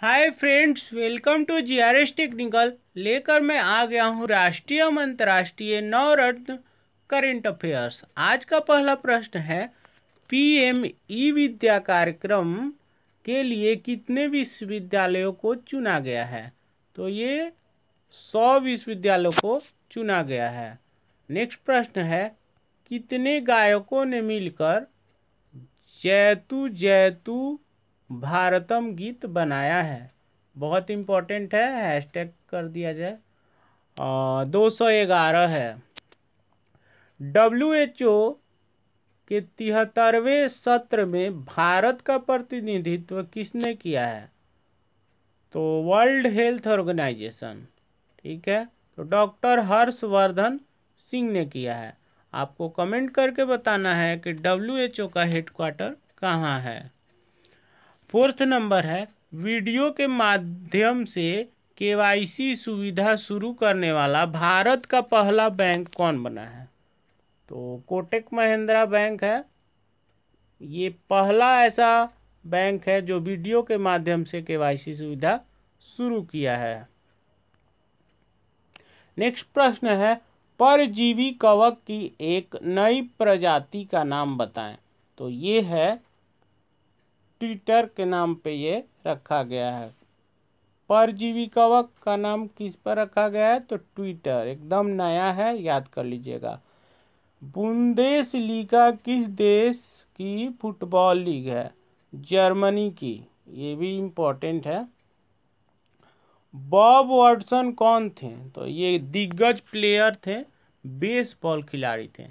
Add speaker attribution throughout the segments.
Speaker 1: hi friends welcome to GRS technical लेकर मैं आ गया हूँ राष्ट्रीय एवं अंतर्राष्ट्रीय नवरत्न करेंट अफेयर्स आज का पहला प्रश्न है पीएम ई विद्या कार्यक्रम के लिए कितने विश्वविद्यालयों को चुना गया है तो ये सौ विश्वविद्यालयों को चुना गया है नेक्स्ट प्रश्न है कितने गायकों ने मिलकर जैतू जैतू भारतम गीत बनाया है बहुत इम्पोर्टेंट है हैशटैग कर दिया जाए दो सौ ग्यारह है डब्ल्यू एच ओ के तिहत्तरवें सत्र में भारत का प्रतिनिधित्व किसने किया है तो वर्ल्ड हेल्थ ऑर्गेनाइजेशन ठीक है तो डॉक्टर हर्षवर्धन सिंह ने किया है आपको कमेंट करके बताना है कि डब्ल्यू एच ओ का हेडक्वाटर कहाँ है फोर्थ नंबर है वीडियो के माध्यम से केवाईसी सुविधा शुरू करने वाला भारत का पहला बैंक कौन बना है तो कोटक महिंद्रा बैंक है ये पहला ऐसा बैंक है जो वीडियो के माध्यम से केवाईसी सुविधा शुरू किया है नेक्स्ट प्रश्न है परजीवी कवक की एक नई प्रजाति का नाम बताएं तो ये है ट्विटर के नाम पे ये रखा गया है परजीवी कवक का नाम किस पर रखा गया है तो ट्विटर एकदम नया है याद कर लीजिएगा बुंदेस लीगा किस देश की फुटबॉल लीग है जर्मनी की ये भी इम्पोर्टेंट है बॉब वाटसन कौन थे तो ये दिग्गज प्लेयर थे बेसबॉल खिलाड़ी थे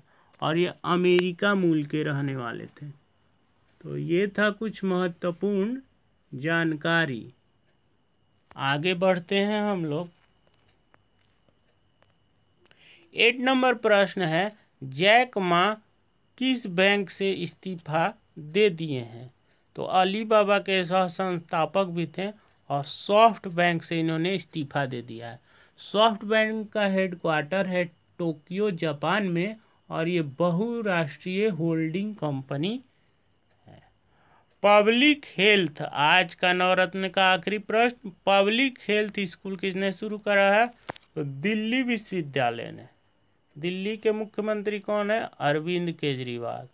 Speaker 1: और ये अमेरिका मूल के रहने वाले थे तो ये था कुछ महत्वपूर्ण जानकारी आगे बढ़ते हैं हम लोग एट नंबर प्रश्न है जैक माँ किस बैंक से इस्तीफा दे दिए हैं तो अली बाबा के सह संस्थापक भी थे और सॉफ्ट बैंक से इन्होंने इस्तीफा दे दिया है सॉफ्ट बैंक का हेडक्वार्टर है टोक्यो जापान में और ये बहुराष्ट्रीय होल्डिंग कंपनी पब्लिक हेल्थ आज का नवरत्न का आखिरी प्रश्न पब्लिक हेल्थ स्कूल किसने शुरू करा है तो दिल्ली विश्वविद्यालय ने दिल्ली के मुख्यमंत्री कौन है अरविंद केजरीवाल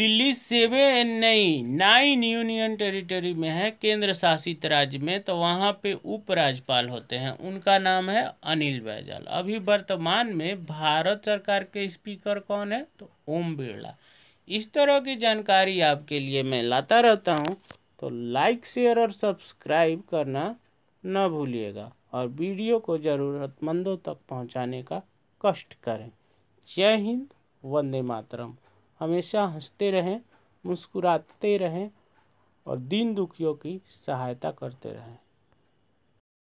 Speaker 1: दिल्ली सेवे नहीं नाइन यूनियन टेरिटरी में है केंद्र शासित राज्य में तो वहाँ पे उपराज्यपाल होते हैं उनका नाम है अनिल बैजल अभी वर्तमान में भारत सरकार के स्पीकर कौन है तो ओम बिरला इस तरह की जानकारी आपके लिए मैं लाता रहता हूँ तो लाइक शेयर और सब्सक्राइब करना न भूलिएगा और वीडियो को ज़रूरतमंदों तक पहुँचाने का कष्ट करें जय हिंद वंदे मातरम हमेशा हंसते रहें मुस्कुराते रहें और दीन दुखियों की सहायता करते रहें